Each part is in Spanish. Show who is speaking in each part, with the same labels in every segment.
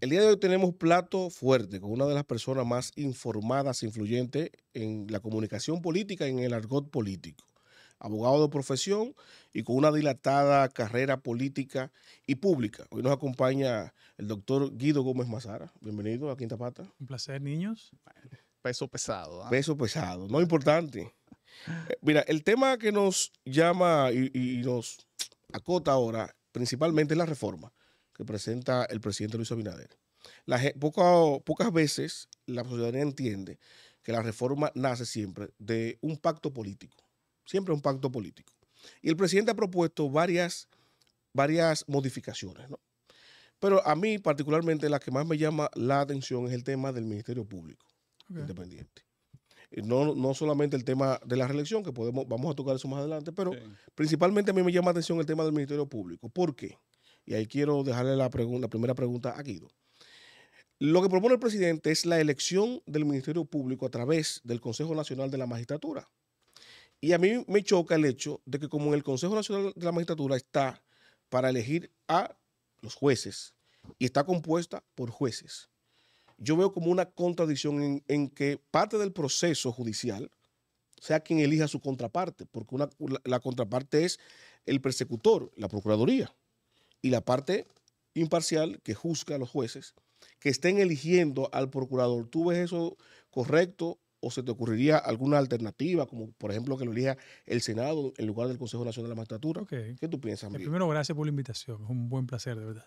Speaker 1: El día de hoy tenemos plato fuerte con una de las personas más informadas, e influyentes en la comunicación política y en el argot político. Abogado de profesión y con una dilatada carrera política y pública. Hoy nos acompaña el doctor Guido Gómez Mazara. Bienvenido a Quinta
Speaker 2: Pata. Un placer, niños. Peso
Speaker 3: pesado. ¿ah?
Speaker 1: Peso pesado, no importante. Eh, mira, el tema que nos llama y nos acota ahora principalmente es la reforma que presenta el presidente Luis Abinader. pocas veces la ciudadanía entiende que la reforma nace siempre de un pacto político, siempre un pacto político. Y el presidente ha propuesto varias, varias modificaciones, Pero a mí particularmente la que más me llama la atención es el tema del Ministerio Público Independiente. Eh, no, no, solamente el tema de la reelección, que podemos, vamos a tocar eso más adelante, pero principalmente a mí me llama la atención el tema del Ministerio Público. ¿Por qué? Y ahí quiero dejarle la, primera pregunta a Guido. Lo que propone el presidente es la elección del Ministerio Público a través del Consejo Nacional de la Magistratura. Y a mí me choca el hecho de que como en el Consejo Nacional de la Magistratura está para elegir a los jueces y está compuesta por jueces, yo veo como una contradicción en, que parte del proceso judicial sea quien elija su contraparte, porque la, la contraparte es el persecutor, la Procuraduría y la parte imparcial que juzga a los jueces que estén eligiendo al procurador. ¿Tú ves eso correcto o se te ocurriría alguna alternativa, como por ejemplo que lo elija el Senado en lugar del Consejo Nacional de la Magistratura? ¿Qué tú piensas? Eh, Miguel?
Speaker 2: Primero, gracias por la invitación. Es un buen placer, de verdad.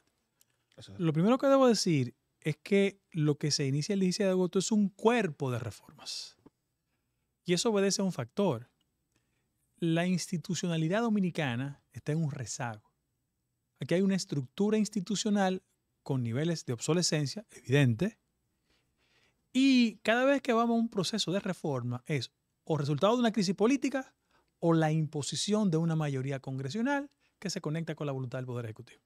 Speaker 2: Lo primero que debo decir es que lo que se inicia el 16 de agosto es un cuerpo de reformas. Y eso obedece a un factor. La institucionalidad dominicana está en un rezago. Aquí hay una estructura institucional con niveles de obsolescencia evidente. Y cada vez que vamos a un proceso de reforma es o resultado de una crisis política o la imposición de una mayoría congresional que se conecta con la voluntad del Poder Ejecutivo.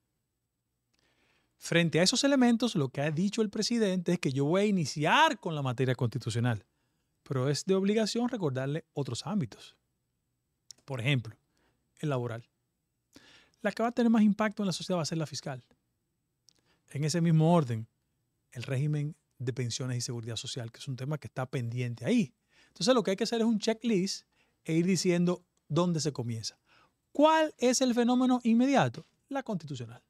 Speaker 2: Frente a esos elementos, lo que ha dicho el presidente es que yo voy a iniciar con la materia constitucional, pero es de obligación recordarle otros ámbitos. Por ejemplo, el laboral la que va a tener más impacto en la sociedad va a ser la fiscal. En ese mismo orden, el régimen de pensiones y seguridad social, que es un tema que está pendiente ahí. Entonces lo que hay que hacer es un checklist e ir diciendo dónde se comienza. ¿Cuál es el fenómeno inmediato? La constitucional.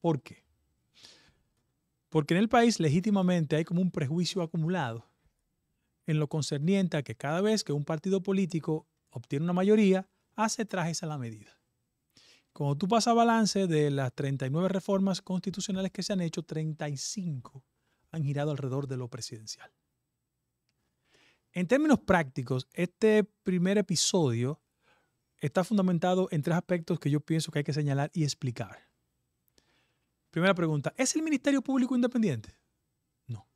Speaker 2: ¿Por qué? Porque en el país legítimamente hay como un prejuicio acumulado en lo concerniente a que cada vez que un partido político obtiene una mayoría, hace trajes a la medida. Cuando tú pasas balance de las 39 reformas constitucionales que se han hecho, 35 han girado alrededor de lo presidencial. En términos prácticos, este primer episodio está fundamentado en tres aspectos que yo pienso que hay que señalar y explicar. Primera pregunta, ¿es el Ministerio Público independiente? No.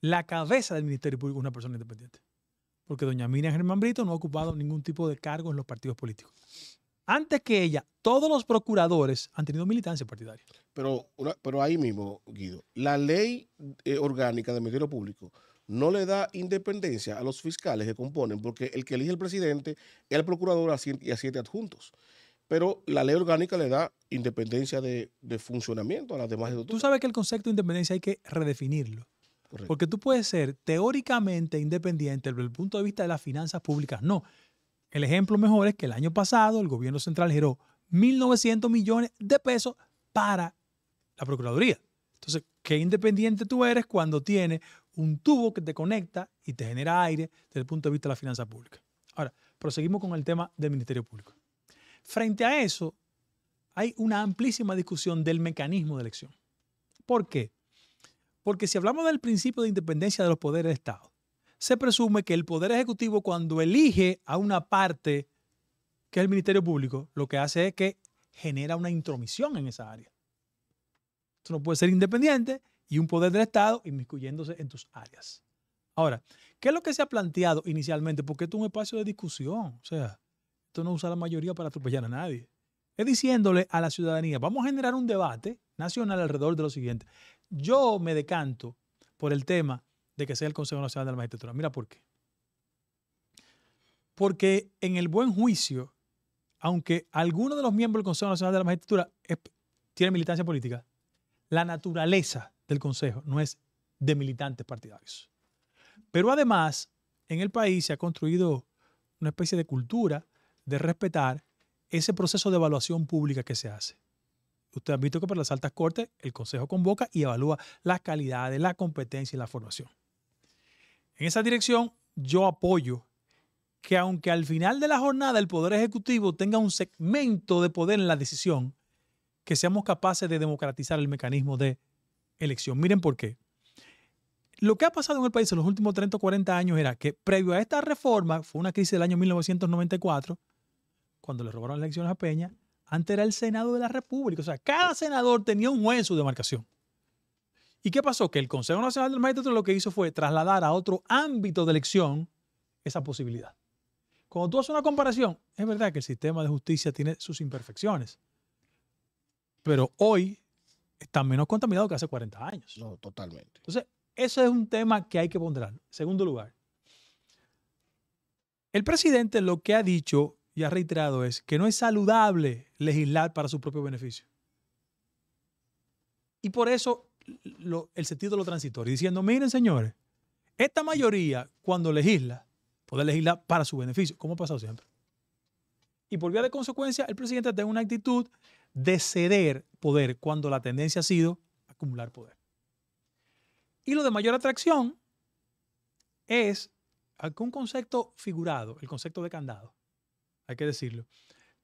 Speaker 2: La cabeza del Ministerio Público es una persona independiente. Porque doña Mina Germán Brito no ha ocupado ningún tipo de cargo en los partidos políticos antes que ella, todos los procuradores han tenido militancia partidaria.
Speaker 1: Pero, pero ahí mismo, Guido, la ley eh, orgánica del Ministerio Público no le da independencia a los fiscales que componen, porque el que elige el presidente es el procurador y a siete adjuntos. Pero la ley orgánica le da independencia de, funcionamiento a las demás
Speaker 2: Tú sabes que el concepto de independencia hay que redefinirlo. Porque tú puedes ser teóricamente independiente desde el punto de vista de las finanzas públicas. No, el ejemplo mejor es que el año pasado el gobierno central generó 1.900 millones de pesos para la Procuraduría. Entonces, qué independiente tú eres cuando tienes un tubo que te conecta y te genera aire desde el punto de vista de la finanza pública. Ahora, proseguimos con el tema del Ministerio Público. Frente a eso, hay una amplísima discusión del mecanismo de elección. ¿Por qué? Porque si hablamos del principio de independencia de los poderes de Estado, se presume que el Poder Ejecutivo cuando elige a una parte, que es el Ministerio Público, lo que hace es que genera una intromisión en esa área. Esto no puede ser independiente y un poder del Estado inmiscuyéndose en tus áreas. Ahora, ¿qué es lo que se ha planteado inicialmente? Porque esto es un espacio de discusión. O sea, esto no usa la mayoría para atropellar a nadie. Es diciéndole a la ciudadanía, vamos a generar un debate nacional alrededor de lo siguiente. Yo me decanto por el tema de que sea el Consejo Nacional de la Magistratura. Mira por qué. Porque en el buen juicio, aunque alguno de los miembros del Consejo Nacional de la Magistratura tiene militancia política, la naturaleza del Consejo no es de militantes partidarios. Pero además, en el país se ha construido una especie de cultura de respetar ese proceso de evaluación pública que se hace. Usted ha visto que para las altas cortes el Consejo convoca y evalúa las calidades, la competencia y la formación. En esa dirección yo apoyo que aunque al final de la jornada el Poder Ejecutivo tenga un segmento de poder en la decisión, que seamos capaces de democratizar el mecanismo de elección. Miren por qué. Lo que ha pasado en el país en los últimos 30 o 40 años era que previo a esta reforma, fue una crisis del año 1994, cuando le robaron las elecciones a Peña, antes era el Senado de la República. O sea, cada senador tenía un juez en su demarcación. ¿Y qué pasó? Que el Consejo Nacional del Magistrado lo que hizo fue trasladar a otro ámbito de elección esa posibilidad. Cuando tú haces una comparación, es verdad que el sistema de justicia tiene sus imperfecciones, pero hoy está menos contaminado que hace 40 años. No, totalmente. Entonces, eso es un tema que hay que ponderar. Segundo lugar, el presidente lo que ha dicho y ha reiterado es que no es saludable legislar para su propio beneficio. Y por eso el sentido de lo transitorio, diciendo, miren señores, esta mayoría cuando legisla, puede legislar para su beneficio, como ha pasado siempre. Y por vía de consecuencia, el presidente tiene una actitud de ceder poder cuando la tendencia ha sido acumular poder. Y lo de mayor atracción es algún concepto figurado, el concepto de candado, hay que decirlo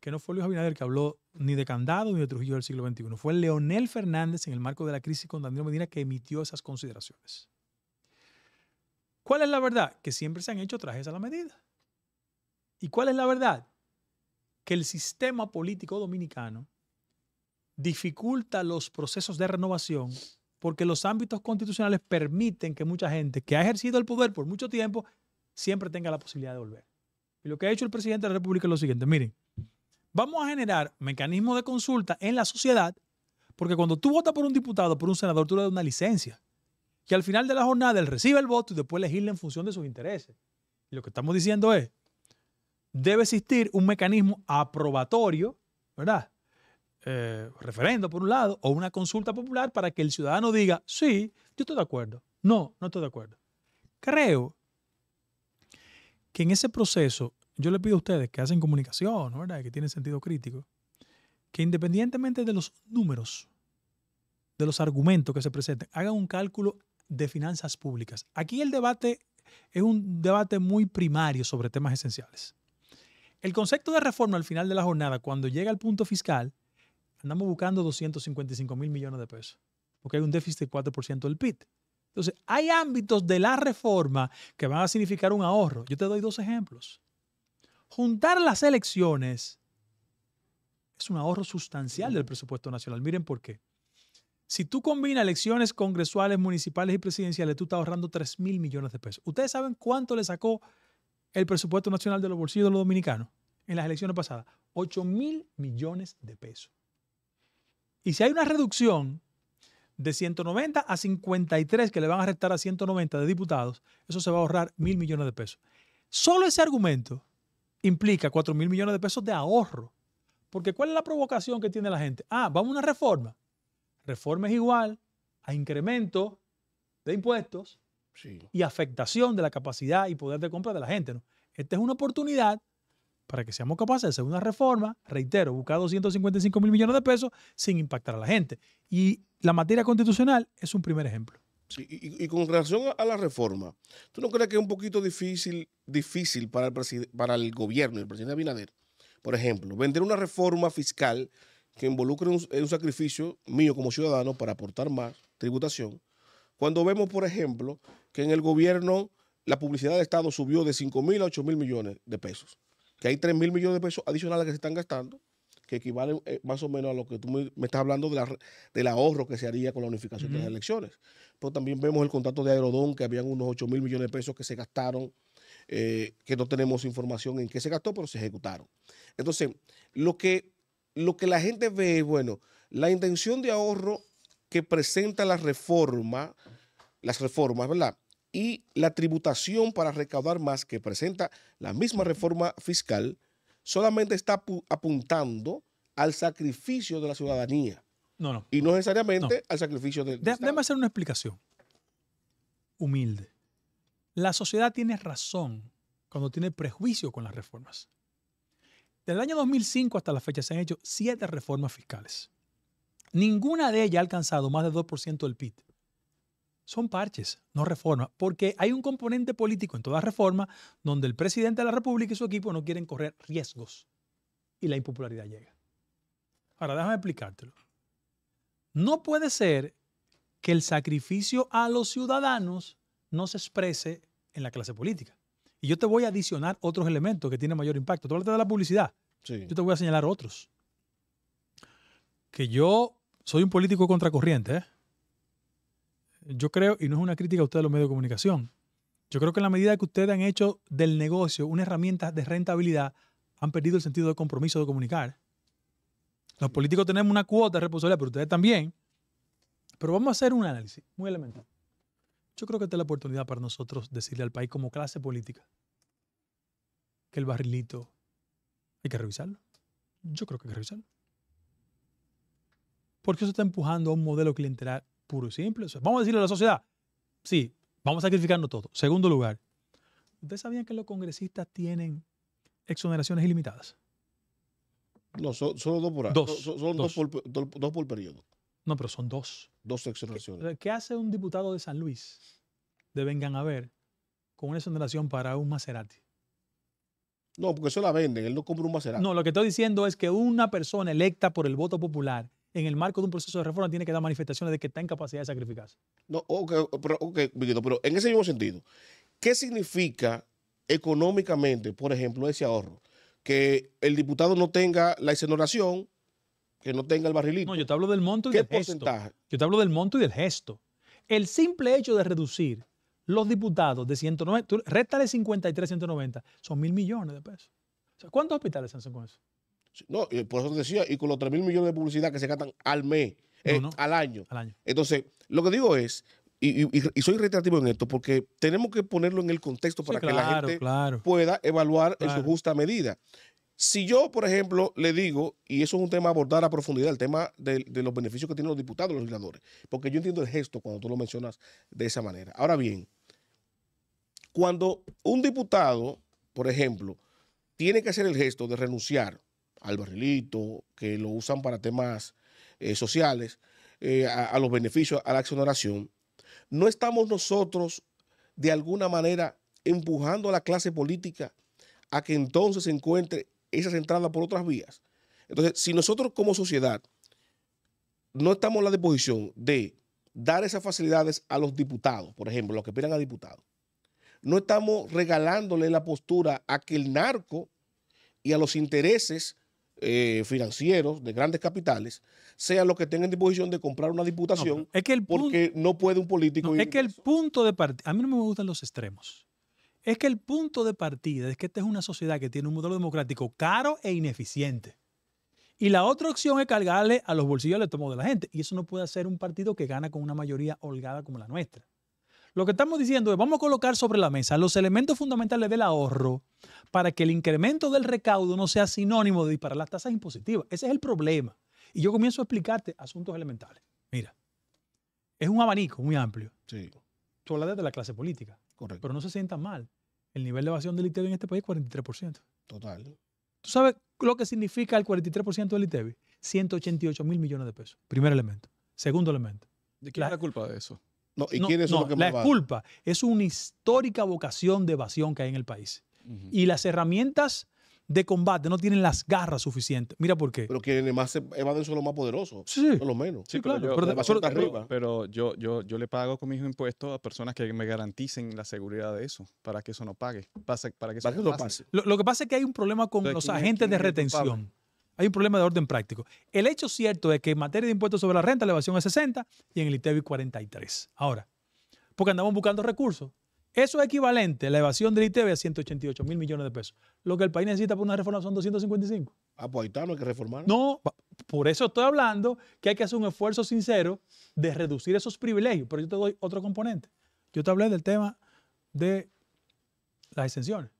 Speaker 2: que no fue Luis Abinader que habló ni de Candado ni de Trujillo del siglo XXI. Fue Leonel Fernández en el marco de la crisis con Danilo Medina que emitió esas consideraciones. ¿Cuál es la verdad? Que siempre se han hecho trajes a la medida. ¿Y cuál es la verdad? Que el sistema político dominicano dificulta los procesos de renovación porque los ámbitos constitucionales permiten que mucha gente que ha ejercido el poder por mucho tiempo siempre tenga la posibilidad de volver. Y lo que ha hecho el presidente de la República es lo siguiente, miren, Vamos a generar mecanismos de consulta en la sociedad, porque cuando tú votas por un diputado, por un senador, tú le das una licencia. y al final de la jornada él recibe el voto y después elegirle en función de sus intereses. Y lo que estamos diciendo es, debe existir un mecanismo aprobatorio, ¿verdad? Eh, referendo por un lado o una consulta popular para que el ciudadano diga, sí, yo estoy de acuerdo, no, no estoy de acuerdo. Creo que en ese proceso yo le pido a ustedes que hacen comunicación, ¿verdad? que tienen sentido crítico, que independientemente de los números, de los argumentos que se presenten, hagan un cálculo de finanzas públicas. Aquí el debate es un debate muy primario sobre temas esenciales. El concepto de reforma al final de la jornada, cuando llega al punto fiscal, andamos buscando 255 mil millones de pesos, porque hay un déficit del 4% del PIB. Entonces, hay ámbitos de la reforma que van a significar un ahorro. Yo te doy dos ejemplos. Juntar las elecciones es un ahorro sustancial del presupuesto nacional. Miren por qué. Si tú combinas elecciones congresuales, municipales y presidenciales, tú estás ahorrando 3 mil millones de pesos. ¿Ustedes saben cuánto le sacó el presupuesto nacional de los bolsillos de los dominicanos en las elecciones pasadas? 8 mil millones de pesos. Y si hay una reducción de 190 a 53 que le van a restar a 190 de diputados, eso se va a ahorrar mil millones de pesos. Solo ese argumento implica 4 mil millones de pesos de ahorro. Porque ¿cuál es la provocación que tiene la gente? Ah, vamos a una reforma. Reforma es igual a incremento de impuestos y afectación de la capacidad y poder de compra de la gente. ¿no? Esta es una oportunidad para que seamos capaces de hacer una reforma, reitero, buscar 255 mil millones de pesos sin impactar a la gente. Y la materia constitucional es un primer ejemplo
Speaker 1: y, con relación a, la reforma, ¿tú no crees que es un poquito difícil, difícil para, el para el gobierno, el presidente Abinader, por ejemplo, vender una reforma fiscal que involucre un, un sacrificio mío como ciudadano para aportar más tributación, cuando vemos, por ejemplo, que en el gobierno la publicidad de Estado subió de 5 mil a 8 mil millones de pesos, que hay 3 mil millones de pesos adicionales que se están gastando que equivale eh, más o menos a lo que tú me, estás hablando de del ahorro que se haría con la unificación de las elecciones. Pero también vemos el contrato de Aerodón, que habían unos 8 mil millones de pesos que se gastaron, eh, que no tenemos información en qué se gastó, pero se ejecutaron. Entonces, lo que, lo que la gente ve es, bueno, la intención de ahorro que presenta la reforma, las reformas, ¿verdad? Y la tributación para recaudar más que presenta la misma reforma fiscal solamente está apuntando al sacrificio de la ciudadanía.
Speaker 2: No, no. Y no necesariamente al sacrificio del. De, déjame hacer una explicación humilde. La sociedad tiene razón cuando tiene prejuicio con las reformas. Del año 2005 hasta la fecha se han hecho siete reformas fiscales. Ninguna de ellas ha alcanzado más del 2% del PIB son parches, no reformas, porque hay un componente político en toda reforma donde el presidente de la República y su equipo no quieren correr riesgos y la impopularidad llega. Ahora, déjame explicártelo. No puede ser que el sacrificio a los ciudadanos no se exprese en la clase política. Y yo te voy a adicionar otros elementos que tienen mayor impacto. Tú hablaste de la publicidad. Yo te voy a señalar otros. Que yo soy un político contracorriente, ¿eh? yo creo, y no es una crítica a ustedes los medios de comunicación, yo creo que en la medida que ustedes han hecho del negocio una herramienta de rentabilidad, han perdido el sentido de compromiso de comunicar. Los políticos tenemos una cuota de responsabilidad, pero ustedes también. Pero vamos a hacer un análisis muy elemental. Yo creo que esta es la oportunidad para nosotros decirle al país como clase política que el barrilito hay que revisarlo. Yo creo que hay que revisarlo. Porque eso está empujando a un modelo clientelar puro y simple. Vamos a decirle a la sociedad, sí, vamos a sacrificarnos todo. Segundo lugar, ¿ustedes sabían que los congresistas tienen exoneraciones ilimitadas?
Speaker 1: No, solo dos por año. Dos. son dos. por, periodo. No, pero son dos. Dos exoneraciones.
Speaker 2: ¿Qué, hace un diputado de San Luis de Vengan a ver con una exoneración para un Maserati?
Speaker 1: No, porque eso la venden, él no compra un Maserati.
Speaker 2: No, lo que estoy diciendo es que una persona electa por el voto popular en el marco de un proceso de reforma tiene que dar manifestaciones de que está en capacidad de sacrificarse.
Speaker 1: No, ok, pero, pero en ese mismo sentido, ¿qué significa económicamente, por ejemplo, ese ahorro? Que el diputado no tenga la exoneración, que no tenga el barrilito.
Speaker 2: No, yo te hablo del monto y ¿Qué del porcentaje? gesto. Yo te hablo del monto y del gesto. El simple hecho de reducir los diputados de 190, resta de 53, 190, son mil millones de pesos. ¿Cuántos hospitales se hacen con eso?
Speaker 1: No, eh, por eso decía, y con los 3 mil millones de publicidad que se gastan al mes, eh, Al, año. Entonces, lo que digo es, y, soy reiterativo en esto, porque tenemos que ponerlo en el contexto para que la gente pueda evaluar en su justa medida. Si yo, por ejemplo, le digo, y eso es un tema a abordar a profundidad, el tema de, de los beneficios que tienen los diputados, los legisladores, porque yo entiendo el gesto cuando tú lo mencionas de esa manera. Ahora bien, cuando un diputado, por ejemplo, tiene que hacer el gesto de renunciar al barrilito, que lo usan para temas eh, sociales, eh, a, los beneficios, a la exoneración, no estamos nosotros de alguna manera empujando a la clase política a que entonces se encuentre esas entradas por otras vías. Entonces, si nosotros como sociedad no estamos en la disposición de dar esas facilidades a los diputados, por ejemplo, los que pidan a diputados, no estamos regalándole la postura a que el narco y a los intereses eh, financieros de grandes capitales sean los que tengan disposición de comprar una diputación
Speaker 2: porque no puede un político es que el punto de partida a mí no me gustan los extremos es que el punto de partida es que esta es una sociedad que tiene un modelo democrático caro e ineficiente y la otra opción es cargarle a los bolsillos el estómago de la gente y eso no puede ser un partido que gana con una mayoría holgada como la nuestra lo que estamos diciendo es, vamos a colocar sobre la mesa los elementos fundamentales del ahorro para que el incremento del recaudo no sea sinónimo de disparar las tasas impositivas. Ese es el problema. Y yo comienzo a explicarte asuntos elementales. Mira, es un abanico muy amplio. Sí. Tú hablas de la clase política. Correcto. Pero no se sientan mal. El nivel de evasión del ITEBI e en este país es 43%. Total. ¿Tú sabes lo que significa el 43% del ITEBI? 188 e mil millones de pesos. Primer elemento. Segundo elemento. ¿De quién es la culpa de eso? No, ¿y La culpa es una histórica vocación de evasión que hay en el país. Y las herramientas de combate no tienen las garras suficientes. Mira por qué. Pero quienes más evaden son los más poderosos. Sí. Por los menos. Sí, claro.
Speaker 3: pero, yo, yo, yo le pago con mis impuestos a personas que me garanticen la seguridad de eso, para que eso no pague. para que
Speaker 2: Lo, que pasa es que hay un problema con los agentes de retención hay un problema de orden práctico. El hecho cierto es que en materia de impuestos sobre la renta, la evasión es 60 y en el ITEBI 43. Ahora, porque andamos buscando recursos. Eso es equivalente, a la evasión del ITEBI a 188 mil millones de pesos. Lo que el país necesita para una reforma son 255. Ah, pues ahí está, no hay que reformar. No, por eso estoy hablando que hay que hacer un esfuerzo sincero de reducir esos privilegios. Pero yo te doy otro componente. Yo te hablé del tema de las exenciones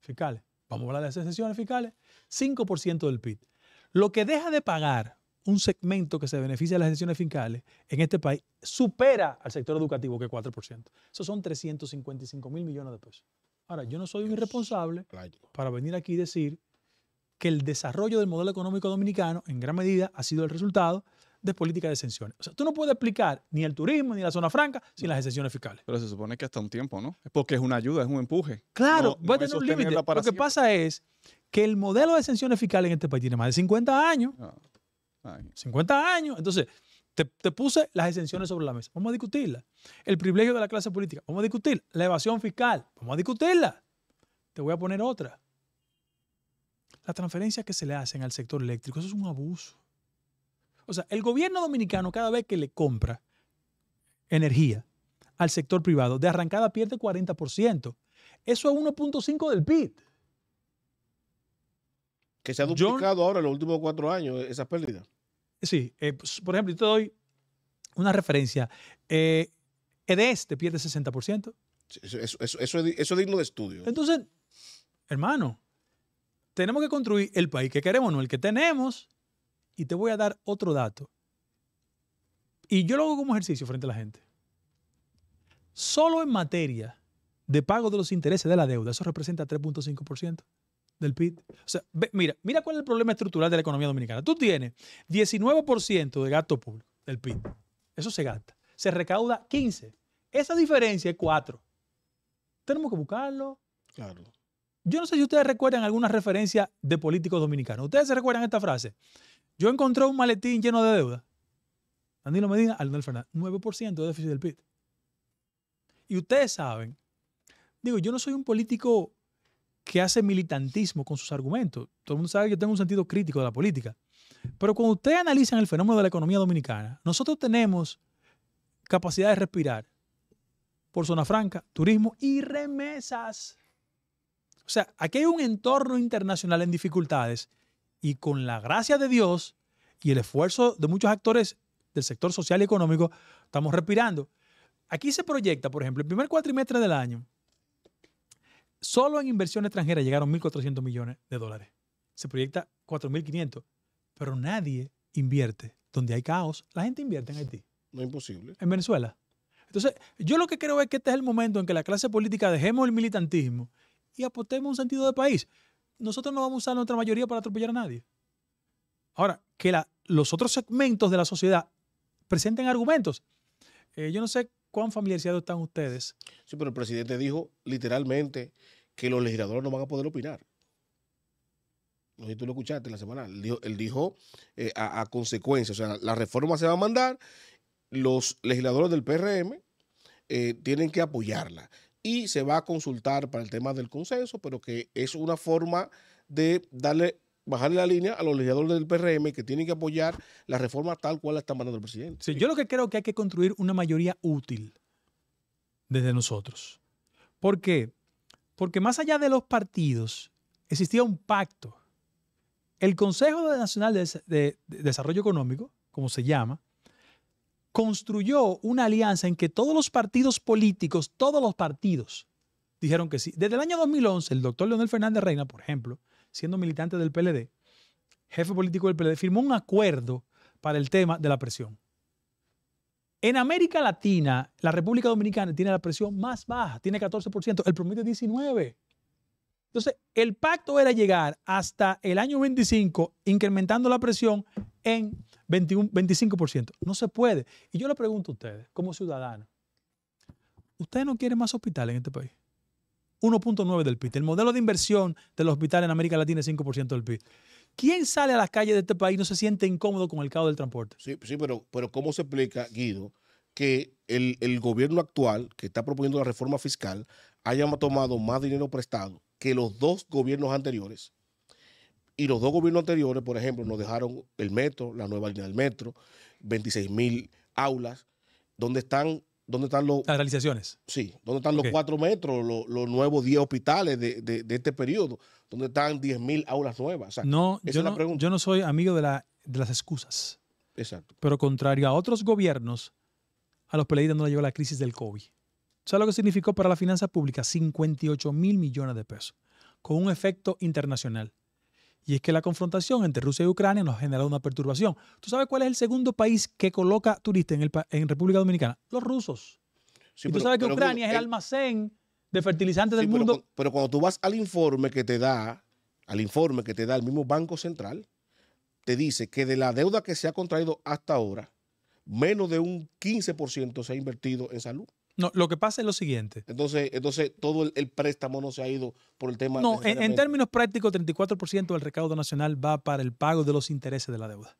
Speaker 2: fiscales. Vamos a hablar de las exenciones fiscales. 5% del PIB. Lo que deja de pagar un segmento que se beneficia de las exenciones fiscales en este país supera al sector educativo que es 4%. Eso son 355 mil millones de pesos. Ahora, yo no soy un irresponsable para venir aquí y decir que el desarrollo del modelo económico dominicano en gran medida ha sido el resultado de políticas de exenciones. O sea, tú no puedes explicar ni el turismo ni la zona franca sin las exenciones fiscales. Pero se supone que hasta un tiempo, ¿no? Porque es una ayuda, es un empuje. Claro, va a tener un límite. Lo que pasa es que el modelo de exenciones fiscales en este país tiene más de 50 años. 50 ah, años. Entonces, te, puse las exenciones sobre la mesa. Vamos a discutirla. El privilegio de la clase política. Vamos a discutir. La evasión fiscal. Vamos a discutirla. Te voy a poner otra. Las transferencias que se le hacen al sector eléctrico, eso es un abuso. O sea, el gobierno dominicano cada vez que le compra energía al sector privado, de arrancada pierde 40%. Eso es 1.5 del PIB. Que se ha duplicado ahora en los últimos cuatro años e-, esas pérdidas. Sí, eh, pues, por ejemplo, yo te doy una referencia. EDES eh, e te pierde 60%. Eso, eso es digno de estudio. Entonces, hermano, tenemos que construir el país que queremos, no el que tenemos. Y te voy a dar otro dato. Y yo lo hago como ejercicio frente a la gente. Solo en materia de pago de los intereses de la deuda, eso representa 3.5% del PIB. O sea, mira, mira cuál es el problema estructural de la economía dominicana. Tú tienes 19% de gasto público del PIB. Eso se gasta. Se recauda 15. Esa diferencia es 4. Tenemos que buscarlo. Claro. Yo no sé si ustedes recuerdan alguna referencia de políticos dominicanos. ¿Ustedes se recuerdan esta frase? Yo encontré un maletín lleno de deuda. Danilo Medina, Arnold Fernández, 9% de déficit del PIB. Y ustedes saben, digo, yo no soy un político que hace militantismo con sus argumentos. Todo el mundo sabe que yo tengo un sentido crítico de la política. Pero cuando ustedes analizan el fenómeno de la economía dominicana, nosotros tenemos capacidad de respirar por zona franca, turismo y remesas. O sea, aquí hay un entorno internacional en dificultades y con la gracia de Dios y el esfuerzo de muchos actores del sector social y económico, estamos respirando. Aquí se proyecta, por ejemplo, el primer cuatrimestre del año, Solo en inversión extranjera llegaron 1.400 millones de dólares. Se proyecta 4.500, pero nadie invierte. Donde hay caos, la gente invierte en Haití. No es imposible. En Venezuela. Entonces, yo lo que creo es que este es el momento en que la clase política dejemos el militantismo y apostemos un sentido de país. Nosotros no vamos a usar nuestra mayoría para atropellar a nadie. Ahora, que los otros segmentos de la sociedad presenten argumentos. Eh, yo no sé ¿Cuán familiarizados están ustedes? Sí, pero el
Speaker 1: presidente dijo literalmente que los legisladores no van a poder opinar. No sé si tú lo escuchaste la semana. Él dijo, eh, a, consecuencia, o sea, la reforma se va a mandar, los legisladores del PRM eh, tienen que apoyarla y se va a consultar para el tema del consenso, pero que es una forma de darle bajarle la línea a los legisladores del PRM que tienen que apoyar la reforma tal cual la está mandando el
Speaker 2: presidente. yo lo que creo que hay que construir una mayoría útil desde nosotros. ¿Por qué? Porque más allá de los partidos, existía un pacto. El Consejo Nacional de, Desarrollo Económico, como se llama, construyó una alianza en que todos los partidos políticos, todos los partidos, dijeron que sí. Desde el año 2011, el doctor Leonel Fernández Reina, por ejemplo, siendo militante del PLD, jefe político del PLD, firmó un acuerdo para el tema de la presión. En América Latina, la República Dominicana tiene la presión más baja, tiene 14%, el promedio es 19%. Entonces, el pacto era llegar hasta el año 25, incrementando la presión en 25%. No se puede. Y yo le pregunto a ustedes, como ciudadanos, ¿ustedes no quieren más hospitales en este país? 1.9 del PIB. El modelo de inversión del hospital en América Latina es 5% del PIB. ¿Quién sale a las calles de este país y no se siente incómodo con el caos del transporte? Sí, sí pero, pero
Speaker 1: ¿cómo se explica, Guido, que el, el gobierno actual, que está proponiendo la reforma fiscal, haya tomado más dinero prestado que los dos gobiernos anteriores? Y los dos gobiernos anteriores, por ejemplo, nos dejaron el metro, la nueva línea del metro, 26 mil aulas, donde están dónde están los... Las realizaciones. Sí, dónde están los cuatro metros, los, nuevos 10 hospitales de, este periodo, dónde están 10.000 aulas nuevas. no, esa yo no,
Speaker 2: yo no soy amigo de, las excusas. Exacto. Pero contrario a otros gobiernos, a los peleitas no le llegó la crisis del COVID. ¿Sabes lo que significó para la finanza pública? 58 mil millones de pesos, con un efecto internacional. Y es que la confrontación entre Rusia y Ucrania nos ha generado una perturbación. ¿Tú sabes cuál es el segundo país que coloca turistas en, República Dominicana? Los rusos. y tú sabes que Ucrania es el almacén de fertilizantes del mundo.
Speaker 1: Pero, pero cuando tú vas al informe que te da, al informe que te da el mismo Banco Central, te dice que de la deuda que se ha contraído hasta ahora, menos de un 15% se ha invertido en salud.
Speaker 2: No, lo que pasa es lo siguiente.
Speaker 1: Entonces, entonces todo el, préstamo no se ha ido por el tema. No, en,
Speaker 2: términos prácticos, 34% del recaudo nacional va para el pago de los intereses de la deuda.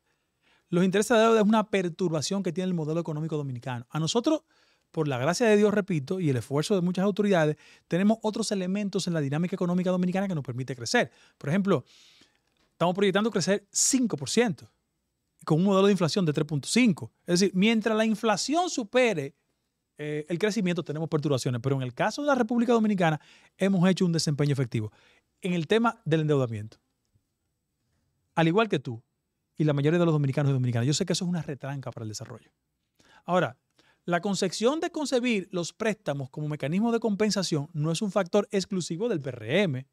Speaker 2: Los intereses de la deuda es una perturbación que tiene el modelo económico dominicano. A nosotros, por la gracia de Dios, repito, y el esfuerzo de muchas autoridades, tenemos otros elementos en la dinámica económica dominicana que nos permite crecer. Por ejemplo, estamos proyectando crecer 5% con un modelo de inflación de 3.5. Es decir, mientras la inflación supere eh, el crecimiento tenemos perturbaciones, pero en el caso de la República Dominicana hemos hecho un desempeño efectivo. En el tema del endeudamiento, al igual que tú y la mayoría de los dominicanos y dominicanas, yo sé que eso es una retranca para el desarrollo. Ahora, la concepción de concebir los préstamos como mecanismo de compensación no es un factor exclusivo del PRM.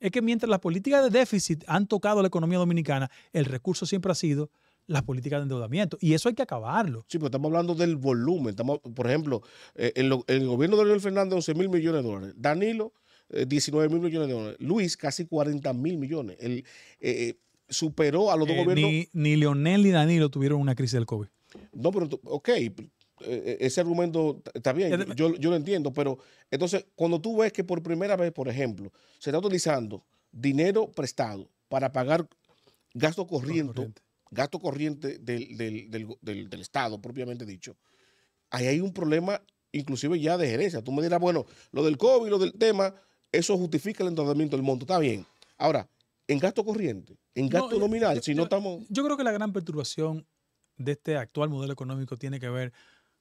Speaker 2: Es que mientras las políticas de déficit han tocado la economía dominicana, el recurso siempre ha sido las políticas de endeudamiento. Y eso hay que acabarlo.
Speaker 1: Sí, pero estamos hablando del volumen. Estamos, por ejemplo, eh, el, gobierno de Leonel Fernández, 11 mil millones de dólares. Danilo, 19 eh, mil millones de dólares. Luis, casi 40 mil millones. Él eh, superó a los dos gobiernos. Ni,
Speaker 2: ni, Leonel ni Danilo tuvieron una crisis del COVID. No,
Speaker 1: pero, ok, ese argumento está bien, yo, lo entiendo, pero entonces, cuando tú ves que por primera vez, por ejemplo, se está utilizando dinero prestado para pagar gastos corriente, gasto corriente del, Estado, propiamente dicho, ahí hay un problema inclusive ya de gerencia. Tú me dirás, bueno, lo del COVID, lo del tema, eso justifica el endeudamiento del monto. Está bien. Ahora, en gasto corriente, en gasto eh, nominal,
Speaker 2: si no estamos... Yo creo que la gran perturbación de este actual modelo económico tiene que ver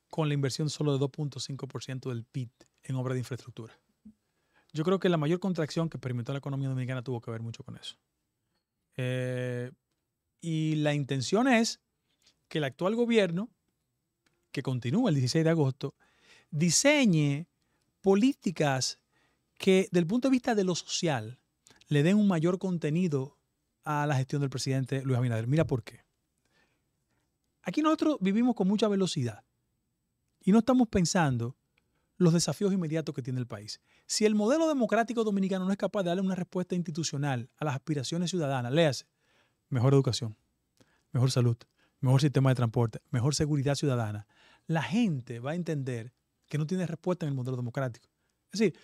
Speaker 2: con la inversión solo de 2.5% del PIB en obra de infraestructura. Yo creo que la mayor contracción que experimentó la economía dominicana tuvo que ver mucho con eso. Eh, y la intención es que el actual gobierno, que continúa el 16 de agosto, diseñe políticas que, del punto de vista de lo social, le den un mayor contenido a la gestión del presidente Luis Abinader. Mira por qué. Aquí nosotros vivimos con mucha velocidad y no estamos pensando los desafíos inmediatos que tiene el país. Si el modelo democrático dominicano no es capaz de darle una respuesta institucional a las aspiraciones ciudadanas, léase, mejor educación, mejor salud, mejor sistema de transporte, mejor seguridad ciudadana, la gente va a entender que no tiene respuesta en el modelo democrático. Es decir,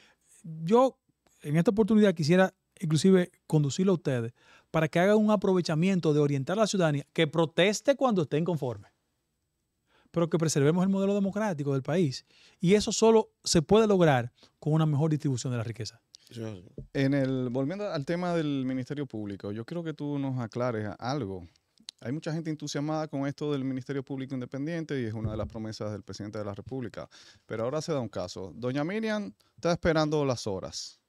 Speaker 2: yo en esta oportunidad quisiera inclusive conducirlo a ustedes para que hagan un aprovechamiento de orientar a la ciudadanía, que proteste cuando estén inconforme, pero que preservemos el modelo democrático del país. Y eso solo se puede lograr con una mejor distribución de la riqueza.
Speaker 3: En el, volviendo al tema del Ministerio Público, yo quiero que tú nos aclares algo. Hay mucha gente entusiasmada con esto del Ministerio Público Independiente y es una de las promesas del presidente de la República. Pero ahora se da un caso. Doña Miriam está esperando las horas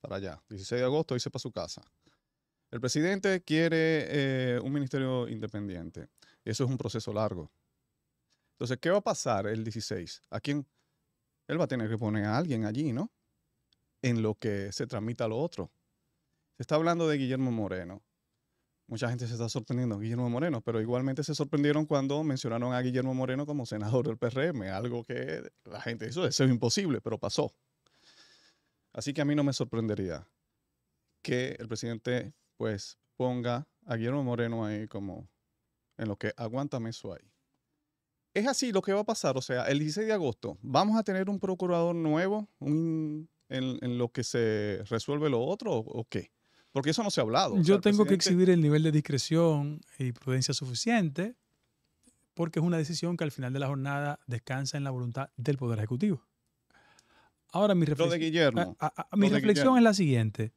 Speaker 3: para allá. 16 de agosto, hice para su casa. El presidente quiere eh, un ministerio independiente. Eso es un proceso largo. Entonces, ¿qué va a pasar el 16? ¿A quién? Él va a tener que poner a alguien allí, ¿no? en lo que se transmita a lo otro. Se está hablando de Guillermo Moreno. Mucha gente se está sorprendiendo de Guillermo Moreno, pero igualmente se sorprendieron cuando mencionaron a Guillermo Moreno como senador del PRM, algo que la gente hizo, eso es imposible, pero pasó. Así que a mí no me sorprendería que el presidente pues ponga a Guillermo Moreno ahí como en lo que aguántame eso ahí. Es así lo que va a pasar, o sea, el 16 de agosto vamos a tener un procurador nuevo, un en, lo que se resuelve lo otro o qué? Porque eso no se ha hablado. Yo tengo que exhibir el
Speaker 2: nivel de discreción y prudencia suficiente porque es una decisión que al final de la jornada descansa en la voluntad del Poder Ejecutivo. Ahora mi, de mi reflexión es la siguiente.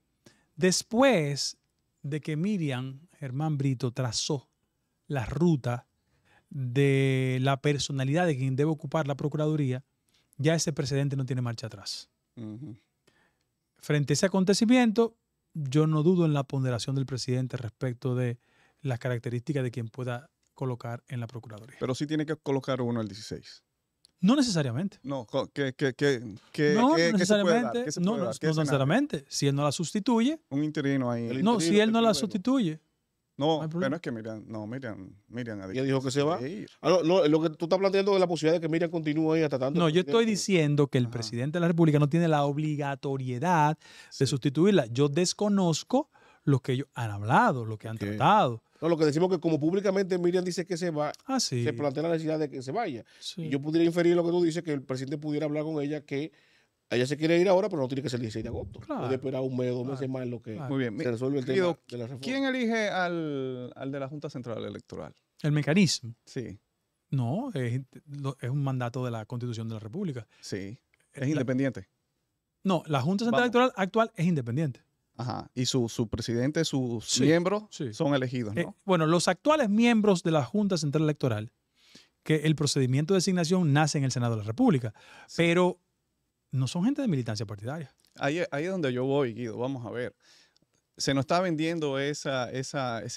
Speaker 2: Después de que Miriam Germán Brito trazó la ruta de la personalidad de quien debe ocupar la Procuraduría, ya ese precedente no tiene marcha atrás. Frente a ese acontecimiento, yo no dudo en la ponderación del presidente respecto de las características de quien pueda colocar en la Procuraduría.
Speaker 3: Pero sí tiene que colocar uno el 16.
Speaker 2: No necesariamente.
Speaker 3: No, que, necesariamente. no, no, necesariamente.
Speaker 2: Si él no la sustituye. Un interino ahí. no, si él no
Speaker 3: la sustituye, no, no es que Miriam, no, Miriam, Miriam
Speaker 2: dijo que se va. Ah,
Speaker 3: lo que tú estás planteando es la posibilidad de que Miriam continúe ahí hasta tanto. No, yo estoy
Speaker 2: diciendo que el presidente de la República no tiene la obligatoriedad de sustituirla. Yo desconozco lo que ellos han hablado, lo que han tratado.
Speaker 1: No, lo que decimos es que como públicamente Miriam dice que se va, ah, se plantea la necesidad de que se vaya. yo pudiera inferir lo que tú dices, que el presidente pudiera hablar con ella que ella se quiere ir ahora, pero no tiene que ser el 16 de agosto. Claro, Puede esperar un mes, dos meses más lo que se resuelve el tema de la
Speaker 2: reforma. ¿Quién elige al, de la Junta Central Electoral? El mecanismo. Sí. No, es, un mandato de la Constitución de la República. Sí. ¿Es eh, independiente? No, la Junta Central Electoral actual es independiente. Ajá. Y
Speaker 3: su, presidente, sus miembros son elegidos, eh,
Speaker 2: bueno, los actuales miembros de la Junta Central Electoral, que el procedimiento de designación nace en el Senado de la República, pero no son gente de militancia partidaria.
Speaker 3: Ahí, es donde yo voy, Guido. Vamos a ver. Se nos está vendiendo ese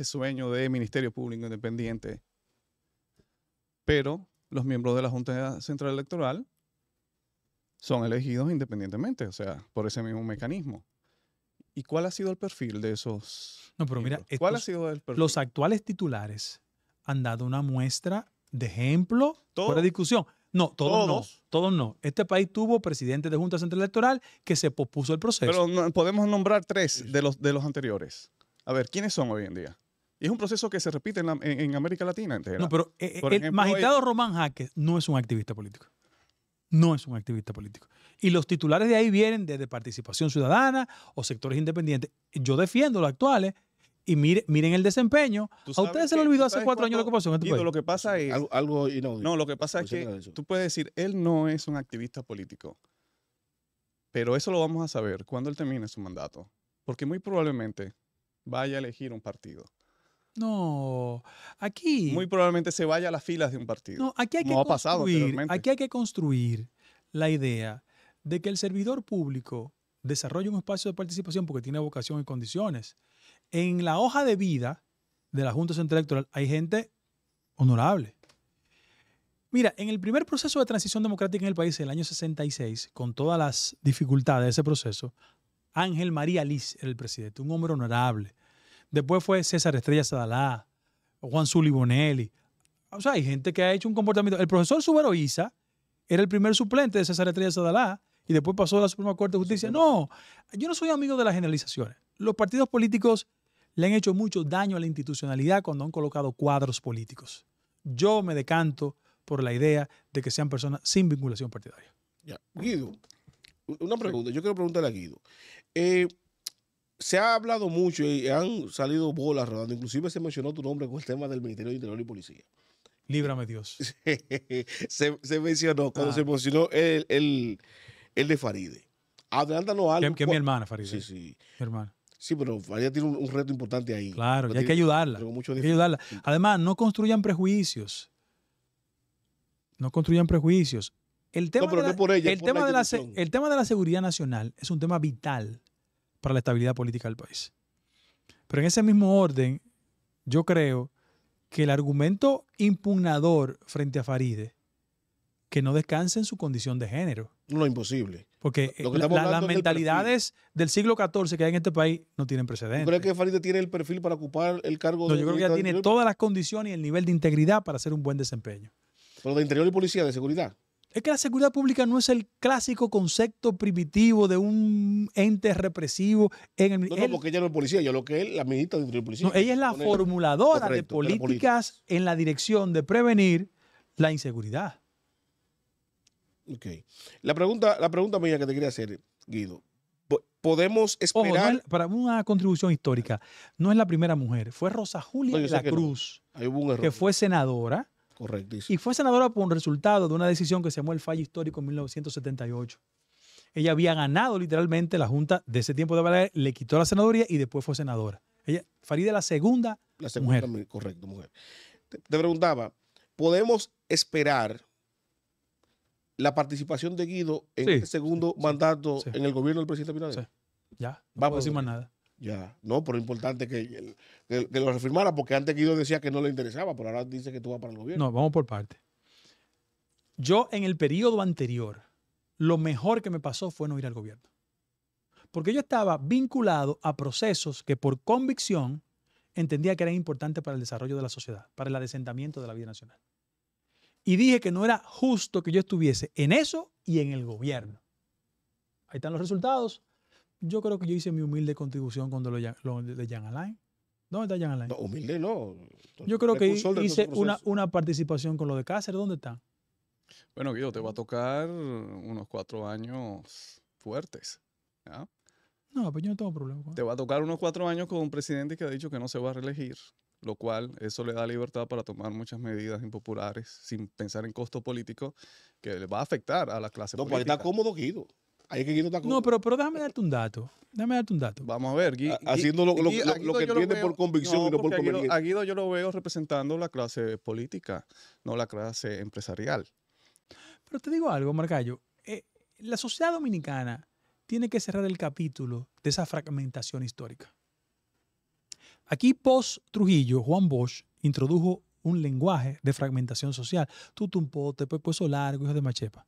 Speaker 3: sueño de Ministerio Público Independiente, pero los miembros de la Junta Central Electoral son elegidos independientemente, o sea, por ese mismo mecanismo. ¿Y cuál ha sido el perfil de esos? No,
Speaker 2: pero mira, ¿cuál ha sido el perfil? Los actuales titulares han dado una muestra de ejemplo para discusión. No, todos, no. Todos no. Este país tuvo presidente de Junta Central Electoral que se pospuso el proceso. Pero no, podemos nombrar tres de los, de los anteriores. A ver,
Speaker 3: ¿quiénes son hoy en día? es un proceso que se repite en, América Latina No, pero eh, eh, el magistrado
Speaker 2: Román Jaque no es un activista político. No es un activista político. Y los titulares de ahí vienen desde participación ciudadana o sectores independientes. Yo defiendo los actuales y miren el desempeño. A ustedes se le olvidó hace cuatro años lo que pasó en este Lo
Speaker 3: que pasa es. Algo, inaudito. No, lo que pasa es que tú puedes decir, él no es un activista político. Pero eso lo vamos a saber cuando él termine su mandato. Porque muy probablemente vaya a elegir un partido.
Speaker 2: No, aquí. Muy
Speaker 3: probablemente se vaya a las filas de un partido.
Speaker 2: No, aquí hay que construir, Aquí hay que construir la idea de que el servidor público desarrolle un espacio de participación porque tiene vocación y condiciones en la hoja de vida de la Junta Central Electoral hay gente honorable. Mira, en el primer proceso de transición democrática en el país, en el año 66, con todas las dificultades de ese proceso, Ángel María Liz era el presidente, un hombre honorable. Después fue César Estrella Sadalá, Juan Zuli Bonelli. O sea, hay gente que ha hecho un comportamiento. El profesor Subero Isa era el primer suplente de César Estrella Sadalá y después pasó a la Suprema Corte de Justicia. No, yo no soy amigo de las generalizaciones. Los partidos políticos le han hecho mucho daño a la institucionalidad cuando han colocado cuadros políticos. Yo me decanto por la idea de que sean personas sin vinculación partidaria.
Speaker 1: Guido, una pregunta. Yo quiero preguntarle a Guido. Eh, se ha hablado mucho y han salido bolas rodando. Inclusive se mencionó tu nombre con el tema del Ministerio de Interior y Policía.
Speaker 2: Líbrame Dios.
Speaker 1: se, mencionó cuando ah. se mencionó el, de Faride.
Speaker 2: Adelántanos algo. Que, que es mi hermana, Faride. Sí, sí. Mi hermana.
Speaker 1: Sí, pero Faride tiene un, reto importante
Speaker 2: ahí. Claro, hay que ayudarla. hay que ayudarla. Además, no construyan prejuicios. No construyan prejuicios. El tema, no, de, la, ella, el, tema de el tema de la seguridad nacional es un tema vital para la estabilidad política del país. Pero en ese mismo orden, yo creo que el argumento impugnador frente a Faride, que no descanse en su condición de género. No, imposible. Porque eh, las mentalidades del siglo XIV que hay en este país no tienen precedentes. crees
Speaker 1: que Farideh tiene el perfil para ocupar el cargo no, Yo creo que ya tiene todas
Speaker 2: las condiciones y el nivel de integridad para hacer un buen desempeño. Pero de interior y policía, de seguridad. Es que la seguridad pública no es el clásico concepto primitivo de un ente represivo en el No, no, porque ella no es policía, yo lo que es la ministra de Interior y Policía. No, ella es la formuladora de políticas en la dirección de prevenir la inseguridad.
Speaker 1: Ok. La pregunta, la pregunta mía que te quería hacer, Guido. Podemos esperar.
Speaker 2: para una contribución histórica, no es la primera mujer. Fue Rosa Julia la Cruz, que fue senadora. Correctísimo. Y fue senadora por un resultado de una decisión que se llamó el fallo histórico en 1978. Ella había ganado literalmente la Junta de ese tiempo de Balaguer, le quitó la senadoría y después fue senadora. Ella, Farida, la segunda,
Speaker 1: la mujer. Correcto, mujer. te
Speaker 2: preguntaba, ¿podemos
Speaker 1: esperar la participación de Guido en el este segundo mandato en el gobierno del presidente Sí. Ya, vamos a decir más nada. Ya, no, pero importante que, que, lo reafirmara, porque antes Guido decía que no le interesaba, pero ahora dice que tú vas para el gobierno. No,
Speaker 2: vamos por parte. Yo en el periodo anterior, lo mejor que me pasó fue no ir al gobierno. Porque yo estaba vinculado a procesos que por convicción entendía que eran importantes para el desarrollo de la sociedad, para el adesentamiento de la vida nacional y dije que no era justo que yo estuviese en eso y en el gobierno. Ahí están los resultados. Yo creo que yo hice mi humilde contribución con lo, de Jan Alain. ¿Dónde está Jan Alain? humilde no. Yo creo que hice una, una participación con lo de Cáceres. ¿Dónde está?
Speaker 3: Bueno, Guido, te va a tocar unos cuatro años fuertes.
Speaker 2: No, pues yo no tengo problema.
Speaker 3: Te va a tocar unos cuatro años con un presidente que ha dicho que no se va a reelegir, lo cual eso le da libertad para tomar muchas medidas impopulares sin pensar en costo político que le va a afectar a la clase no, política. No, está cómodo Guido. Ahí que Guido
Speaker 2: está cómodo. No, pero, pero déjame darte un dato. Déjame darte un dato. Vamos a ver, Guido. Haciendo lo, que entiende por convicción y no por conveniencia. A Guido
Speaker 3: yo lo veo representando la clase política, no la clase empresarial.
Speaker 2: Pero te digo algo, Marcayo. Eh, la sociedad dominicana tiene que cerrar el capítulo de esa fragmentación histórica. Aquí post Trujillo, Juan Bosch introdujo un lenguaje de fragmentación social. Tutumpote, eso largo, hijo de machepa.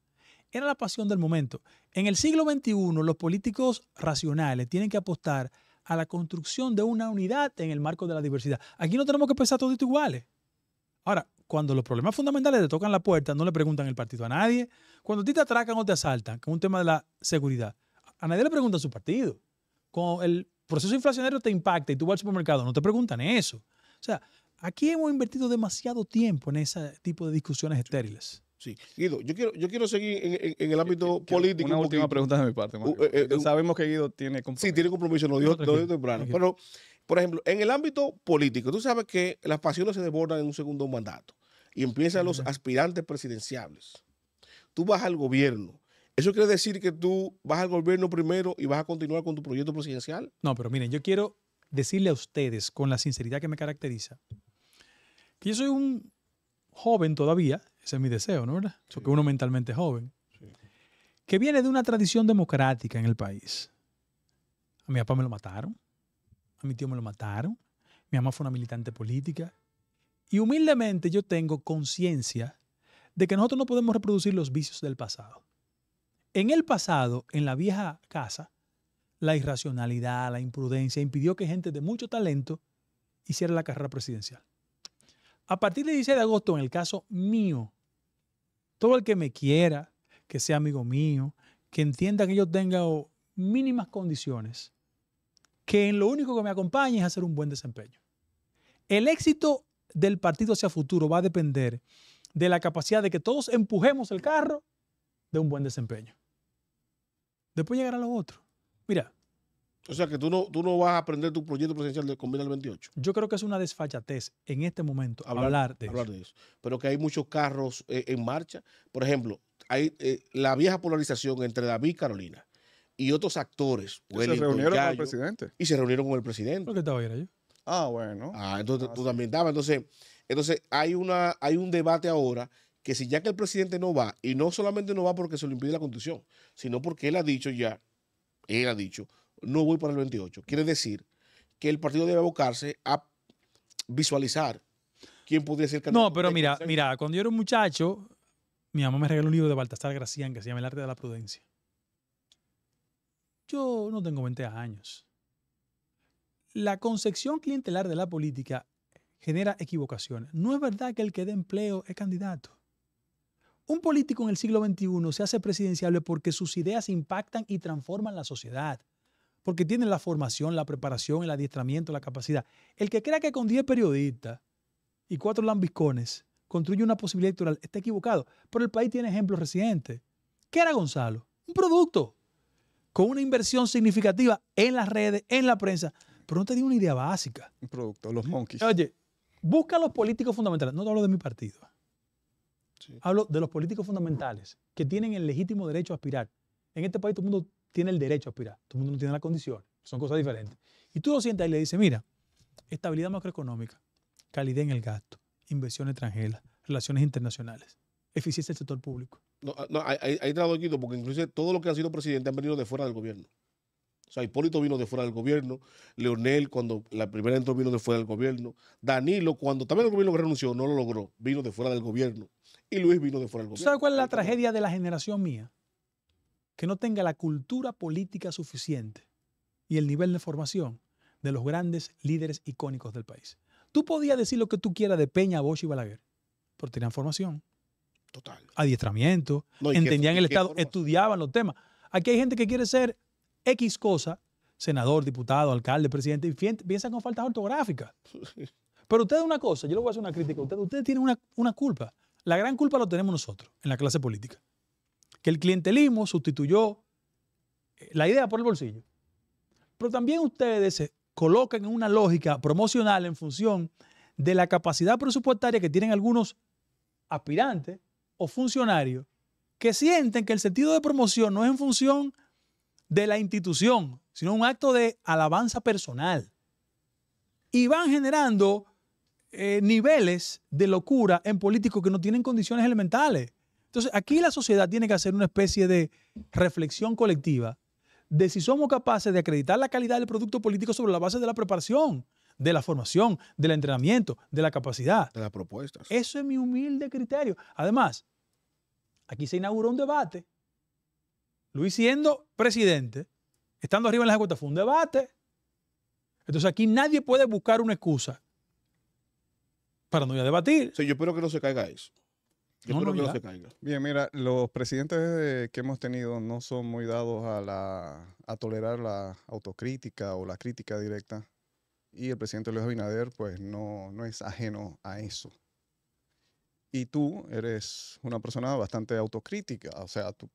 Speaker 2: Era la pasión del momento. En el siglo XXI, los políticos racionales tienen que apostar a la construcción de una unidad en el marco de la diversidad. Aquí no tenemos que pensar todos iguales. Ahora, cuando los problemas fundamentales te tocan la puerta, no le preguntan el partido a nadie. Cuando a ti te atracan o te asaltan, que es un tema de la seguridad, a nadie le pregunta su partido. Con el proceso inflacionario te impacta y tú vas al supermercado, no te preguntan eso. O sea, aquí hemos invertido demasiado tiempo en ese tipo de discusiones estériles. Sí,
Speaker 1: Guido, yo quiero, yo quiero seguir en, el ámbito eh, eh, político. Una última pregunta de mi parte. Uh, eh, sabemos que Guido tiene compromiso. Sí, tiene compromiso, lo dio, temprano. Pero, por ejemplo, en el ámbito político, tú sabes que las pasiones se desbordan en un segundo mandato y empiezan los aspirantes presidenciales. Tú vas al gobierno ¿Eso quiere decir que tú vas al gobierno primero y vas a continuar con tu proyecto presidencial?
Speaker 2: No, pero miren, yo quiero decirle a ustedes, con la sinceridad que me caracteriza, que yo soy un joven todavía, ese es mi deseo, ¿no verdad? Soy uno mentalmente joven, que viene de una tradición democrática en el país. A mi papá me lo mataron, a mi tío me lo mataron, mi mamá fue una militante política, y humildemente yo tengo conciencia de que nosotros no podemos reproducir los vicios del pasado. En el pasado, en la vieja casa, la irracionalidad, la imprudencia impidió que gente de mucho talento hiciera la carrera presidencial. A partir del 16 de agosto, en el caso mío, todo el que me quiera, que sea amigo mío, que entienda que yo tenga mínimas condiciones, que en lo único que me acompañe es hacer un buen desempeño. El éxito del partido hacia futuro va a depender de la capacidad de que todos empujemos el carro de un buen desempeño. Después llegará lo otro. Mira.
Speaker 1: O sea que tú no, tú no vas a aprender tu proyecto presidencial de combinar el 28.
Speaker 2: Yo creo que es una desfachatez en este momento hablar, de,
Speaker 1: eso. Pero que hay muchos carros eh, en marcha. Por ejemplo, hay eh, la vieja polarización entre David Carolina y otros actores. Y se reunieron con el presidente. Y se reunieron con el presidente. Ah, bueno. Ah, entonces ah, tú también estabas. Entonces, entonces hay, una, hay un debate ahora que si ya que el presidente no va, y no solamente no va porque se lo impide la constitución, sino porque él ha dicho ya, él ha dicho, no voy para el 28. Quiere decir que el partido debe abocarse
Speaker 2: a visualizar quién podría ser candidato. No, pero mira, mira, cuando yo era un muchacho, mi mamá me regaló un libro de Baltasar Gracián que se llama El arte de la prudencia. Yo no tengo 20 años. La concepción clientelar de la política genera equivocaciones. No es verdad que el que dé empleo es candidato. Un político en el siglo XXI se hace presidenciable porque sus ideas impactan y transforman la sociedad, porque tiene la formación, la preparación, el adiestramiento, la capacidad. El que crea que con 10 periodistas y 4 lambiscones construye una posibilidad electoral está equivocado, pero el país tiene ejemplos recientes. ¿Qué era Gonzalo? Un producto con una inversión significativa en las redes, en la prensa, pero no te una idea básica. Un producto, los monkeys. Oye, busca a los políticos fundamentales, no te hablo de mi partido Hablo de los políticos fundamentales que tienen el legítimo derecho a aspirar. En este país todo el mundo tiene el derecho a aspirar, todo el mundo no tiene la condición. son cosas diferentes. Y tú lo sientas y le dices, mira, estabilidad macroeconómica, calidad en el gasto, inversión extranjera, relaciones internacionales, eficiencia del sector público.
Speaker 1: No, ah, no, hay hay, Quito, porque incluso todo lo que han sido presidente han venido de fuera del gobierno. O sea, Hipólito vino de fuera del gobierno, Leonel cuando la primera entró vino de fuera del gobierno, Danilo cuando también el gobierno renunció no lo logró, vino de fuera del gobierno y Luis vino de fuera del gobierno. ¿Sabes
Speaker 2: cuál es la tragedia de la generación mía? Que no tenga la cultura política suficiente y el nivel de formación de los grandes líderes icónicos del país. Tú podías decir lo que tú quieras de Peña, Bosch y Balaguer, pero tenían formación. Total. Adiestramiento, entendían el Estado, estudiaban los temas. Aquí hay gente que quiere ser X cosa, senador, diputado, alcalde, presidente, piensan con faltas ortográficas. Pero ustedes una cosa, yo le voy a hacer una crítica, ustedes, ustedes tienen una, una culpa. La gran culpa lo tenemos nosotros, en la clase política. Que el clientelismo sustituyó eh, la idea por el bolsillo. Pero también ustedes se colocan en una lógica promocional en función de la capacidad presupuestaria que tienen algunos aspirantes o funcionarios que sienten que el sentido de promoción no es en función de la institución, sino un acto de alabanza personal. Y van generando eh, niveles de locura en políticos que no tienen condiciones elementales. Entonces, aquí la sociedad tiene que hacer una especie de reflexión colectiva de si somos capaces de acreditar la calidad del producto político sobre la base de la preparación, de la formación, del entrenamiento, de la capacidad. De las propuestas. Eso es mi humilde criterio. Además, aquí se inauguró un debate Luis siendo presidente, estando arriba en las encuestas, fue un debate. Entonces aquí nadie puede buscar una excusa para no ir a debatir. Sí, yo espero que no se caiga eso. Yo que no se caiga.
Speaker 3: Bien, mira, los presidentes que hemos tenido no son muy dados a, tolerar la autocrítica o la crítica directa. Y el presidente Luis Abinader, pues no, no es ajeno a eso. Y tú eres una persona bastante autocrítica, o sea, tú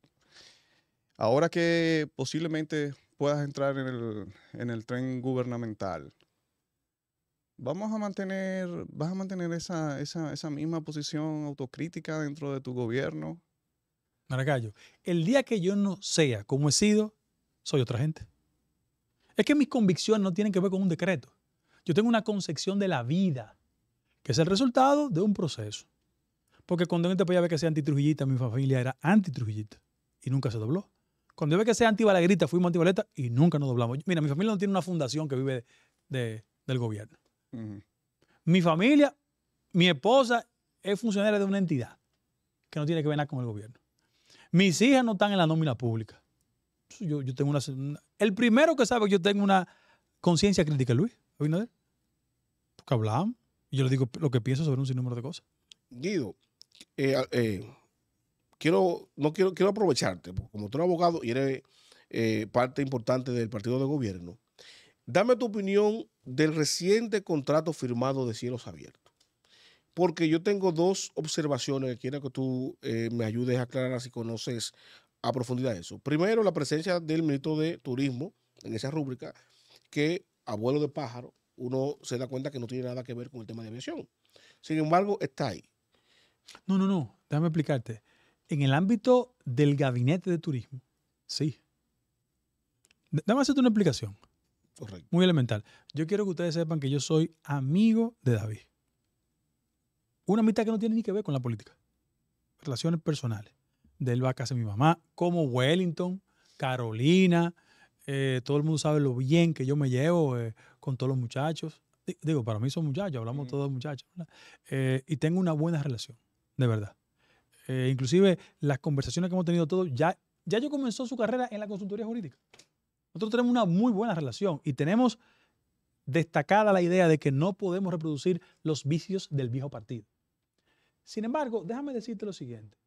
Speaker 3: Ahora que posiblemente puedas entrar en el, tren gubernamental, vamos a mantener, vas a mantener esa, misma posición autocrítica dentro
Speaker 2: de tu gobierno. Maracayo, el día que yo no sea como he sido, soy otra gente. Es que mis convicciones no tienen que ver con un decreto. Yo tengo una concepción de la vida, que es el resultado de un proceso. Porque cuando yo te podía ver que sea antitrujillita, mi familia era antitrujillita y nunca se dobló. Cuando yo ve que sea antibalagrita, fuimos antibaleta y nunca nos doblamos. Mira, mi familia no tiene una fundación que vive del gobierno. Mi familia, mi esposa es funcionaria de una entidad que no tiene que ver nada con el gobierno. Mis hijas no están en la nómina pública. Yo, tengo una, El primero que sabe que yo tengo una conciencia crítica, Luis, Abinader, porque hablamos y yo le digo lo que pienso sobre un sinnúmero de cosas.
Speaker 1: Guido, eh, eh quiero, no quiero, quiero aprovecharte, pues, como tú eres abogado y eres eh, parte importante del partido de gobierno, dame tu opinión del reciente contrato firmado de cielos abiertos. Porque yo tengo dos observaciones que quiero que tú eh, me ayudes a aclarar si conoces a profundidad eso. Primero, la presencia del ministro de Turismo en esa rúbrica, que abuelo de pájaro, uno se da cuenta que no tiene nada que ver con el tema de aviación. Sin embargo, está ahí.
Speaker 2: No, no, no, déjame explicarte en el ámbito del gabinete de turismo, sí. Dame hacerte una explicación. Correcto. Muy elemental. Yo quiero que ustedes sepan que yo soy amigo de David. Una amistad que no tiene ni que ver con la política. Relaciones personales. Del él va a mi mamá, como Wellington, Carolina. Eh, todo el mundo sabe lo bien que yo me llevo eh, con todos los muchachos. Digo, para mí son muchachos, hablamos todos muchachos. Eh, y tengo una buena relación, de verdad. Eh, inclusive las conversaciones que hemos tenido todos, ya, ya yo comenzó su carrera en la consultoría jurídica. Nosotros tenemos una muy buena relación y tenemos destacada la idea de que no podemos reproducir los vicios del viejo partido. Sin embargo, déjame decirte lo siguiente.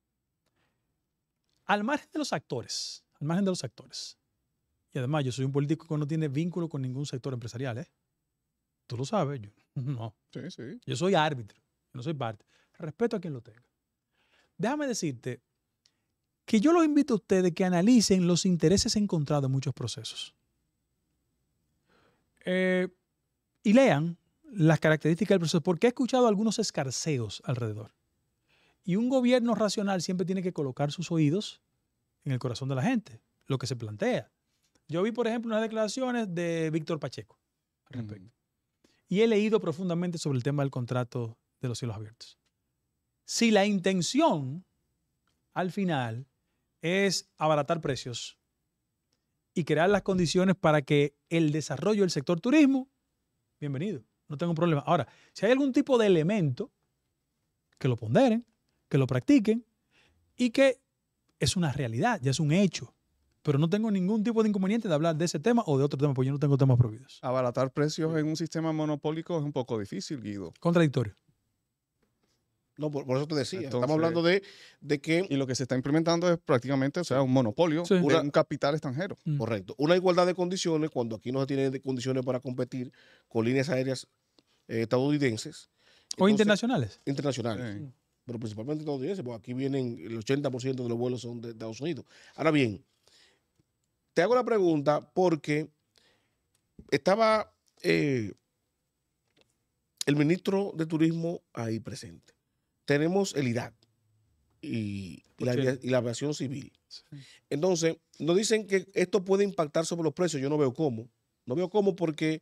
Speaker 2: Al margen de los actores, al margen de los actores, y además yo soy un político que no tiene vínculo con ningún sector empresarial, ¿eh? Tú lo sabes, yo no. Sí, sí. Yo soy árbitro, no soy parte. Respeto a quien lo tenga déjame decirte que yo los invito a ustedes que analicen los intereses encontrados en muchos procesos. Eh, y lean las características del proceso, porque he escuchado algunos escarceos alrededor. Y un gobierno racional siempre tiene que colocar sus oídos en el corazón de la gente, lo que se plantea. Yo vi, por ejemplo, unas declaraciones de Víctor Pacheco Y he leído profundamente sobre el tema del contrato de los cielos abiertos. Si la intención al final es abaratar precios y crear las condiciones para que el desarrollo del sector turismo, bienvenido, no tengo problema. Ahora, si hay algún tipo de elemento, que lo ponderen, que lo practiquen y que es una realidad, ya es un hecho. Pero no tengo ningún tipo de inconveniente de hablar de ese tema o de otro tema, porque yo no tengo temas prohibidos.
Speaker 3: Abaratar precios en un sistema monopólico es un poco difícil, Guido. Contradictorio. No, por, eso te decía. Estamos hablando de, que. Y lo que se está implementando es prácticamente, o sea, un monopolio, un capital extranjero. Mm.
Speaker 1: Correcto. Una igualdad de condiciones, cuando aquí no se tienen condiciones para competir con líneas aéreas eh, estadounidenses.
Speaker 2: o internacionales.
Speaker 1: Internacionales. Pero principalmente estadounidenses, porque aquí vienen el 80% de los vuelos son de Estados Unidos. Ahora bien, te hago la pregunta porque estaba eh, el ministro de Turismo ahí presente tenemos el IRAC y, la, aviación civil. Entonces, nos dicen que esto puede impactar sobre los precios. Yo no veo cómo. No veo cómo porque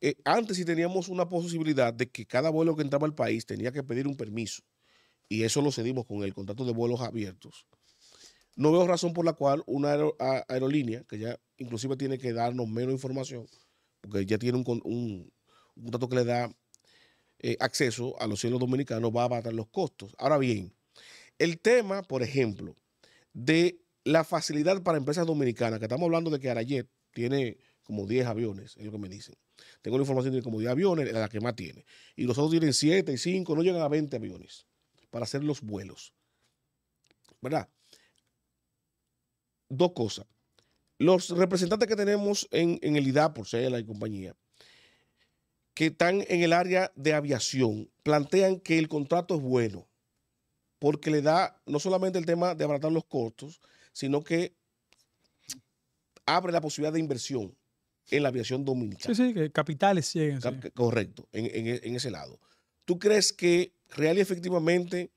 Speaker 1: eh, antes sí teníamos una posibilidad de que cada vuelo que entraba al país tenía que pedir un permiso. Y eso lo cedimos con el contrato de vuelos abiertos. No veo razón por la cual una aerolínea, que ya inclusive tiene que darnos menos información, porque ya tiene un, un, un contrato que le da eh, acceso a los cielos dominicanos va a bajar los costos. Ahora bien, el tema, por ejemplo, de la facilidad para empresas dominicanas, que estamos hablando de que Arayet tiene como 10 aviones, es lo que me dicen. Tengo la información de que como 10 aviones, la que más tiene. Y los otros tienen 7 y 5, no llegan a 20 aviones para hacer los vuelos. ¿Verdad? Dos cosas. Los representantes que tenemos en, el IDA, por Cela y compañía, que están en el área de aviación plantean que el contrato es bueno porque le da no solamente el tema de abaratar los costos, sino que abre la posibilidad de inversión en la aviación dominicana.
Speaker 2: Sí, sí, que capitales llegan. Correcto,
Speaker 1: e, en, ese lado. ¿Tú crees que real y efectivamente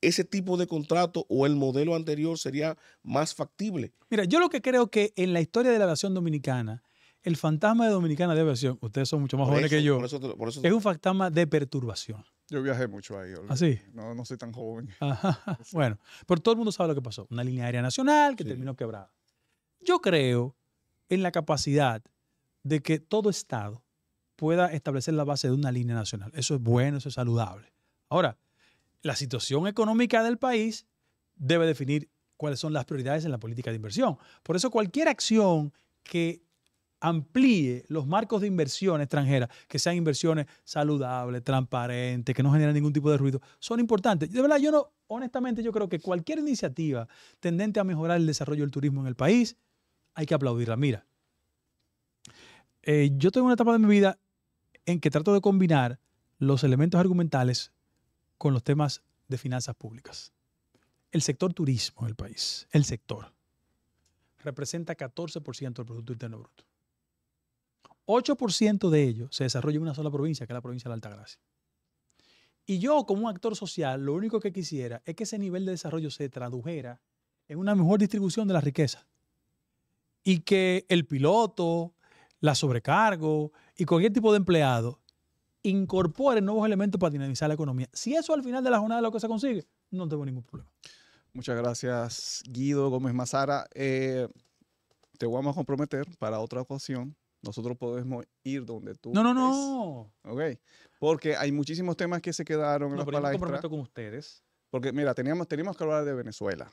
Speaker 1: ese tipo de contrato o el modelo anterior sería más factible?
Speaker 2: Mira, yo lo que creo que en la historia de la aviación dominicana, el fantasma de Dominicana de inversión. ustedes son mucho más jóvenes que yo,
Speaker 3: es
Speaker 2: un fantasma de perturbación.
Speaker 3: Yo viajé mucho ahí. ¿Así? ¿Ah, no, no soy tan joven.
Speaker 2: Este. Bueno, pero todo el mundo sabe lo que pasó. Una línea aérea nacional que terminó quebrada. Yo creo en la capacidad de que todo Estado pueda establecer la base de una línea nacional. Eso es bueno, eso es saludable. Ahora, la situación económica del país debe definir cuáles son las prioridades en la política de inversión. Por eso cualquier acción que amplíe los marcos de inversión extranjera, que sean inversiones saludables, transparentes, que no generen ningún tipo de ruido, son importantes. De verdad, yo no, honestamente, yo creo que cualquier iniciativa tendente a mejorar el desarrollo del turismo en el país, hay que aplaudirla. Mira, eh, yo tengo una etapa de mi vida en que trato de combinar los elementos argumentales con los temas de finanzas públicas. El sector turismo en el país, el sector, representa 14% del Producto Interno Bruto. 8% de ellos se desarrolla en una sola provincia, que es la provincia de la Gracia. Y yo, como un actor social, lo único que quisiera es que ese nivel de desarrollo se tradujera en una mejor distribución de la riqueza. Y que el piloto, la sobrecargo y cualquier tipo de empleado incorporen nuevos elementos para dinamizar la economía. Si eso al final de la jornada es lo que se consigue, no tengo ningún problema.
Speaker 3: Muchas gracias, Guido Gómez Mazara. Eh, te vamos a comprometer para otra ocasión nosotros podemos ir donde tú. No, no, no. Ok. Porque hay muchísimos temas que se quedaron en no, pero con
Speaker 2: ustedes.
Speaker 3: Porque, mira, teníamos, teníamos que hablar de Venezuela.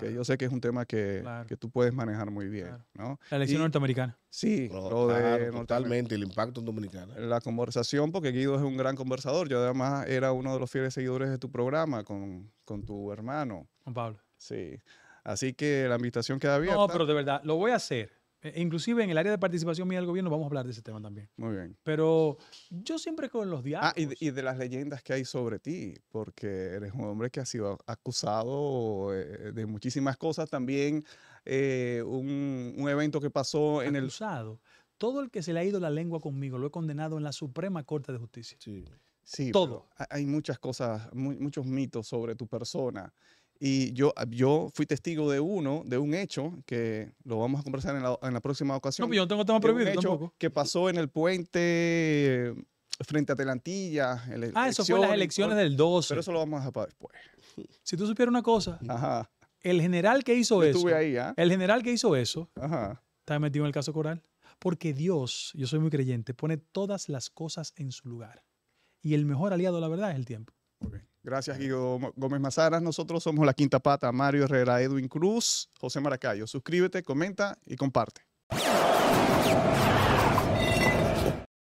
Speaker 3: Que yo sé que es un tema que, tú puedes manejar muy bien. La elección norteamericana. Sí, totalmente, el impacto en Dominicana. La conversación, porque Guido es un gran conversador. Yo además era uno de los fieles seguidores de tu programa con, con tu hermano. Con Pablo. Sí. Así que la invitación queda abierta. No, pero de
Speaker 2: verdad, lo voy a hacer. Eh, inclusive en el área de participación mía del gobierno vamos a hablar de ese tema también. Muy bien. Pero yo siempre con
Speaker 3: los ah, diálogos. Ah, y de, las leyendas que hay sobre ti, porque eres un hombre que ha sido acusado eh, de muchísimas cosas. También eh, un, evento que
Speaker 2: pasó en el... Acusado. Todo el que se le ha ido la lengua conmigo lo he condenado en la Suprema Corte de Justicia. Sí. Sí, todo. Hay
Speaker 3: muchas cosas, muchos mitos sobre tu persona y yo, ah, yo fui testigo de uno, de un hecho, que lo vamos a conversar en la, próxima pues ocasión. No, pero yo no tengo tema prohibido hecho Que pasó en el puente eh, frente a Telantilla. Ah, eso fue las elecciones del 12. Pero eso
Speaker 2: lo vamos a dejar para después. Si tú supieras una cosa, el general que hizo eso. ¿ah? El general que hizo eso. Ajá. Está metido en el caso Coral. Porque Dios, yo soy muy creyente, pone todas las cosas en su lugar. Y el mejor aliado, la verdad, es el tiempo.
Speaker 3: Gracias, Guido Gómez Mazaras. Nosotros somos La Quinta Pata, Mario Herrera, Edwin Cruz, José Maracayo. Suscríbete, comenta y comparte.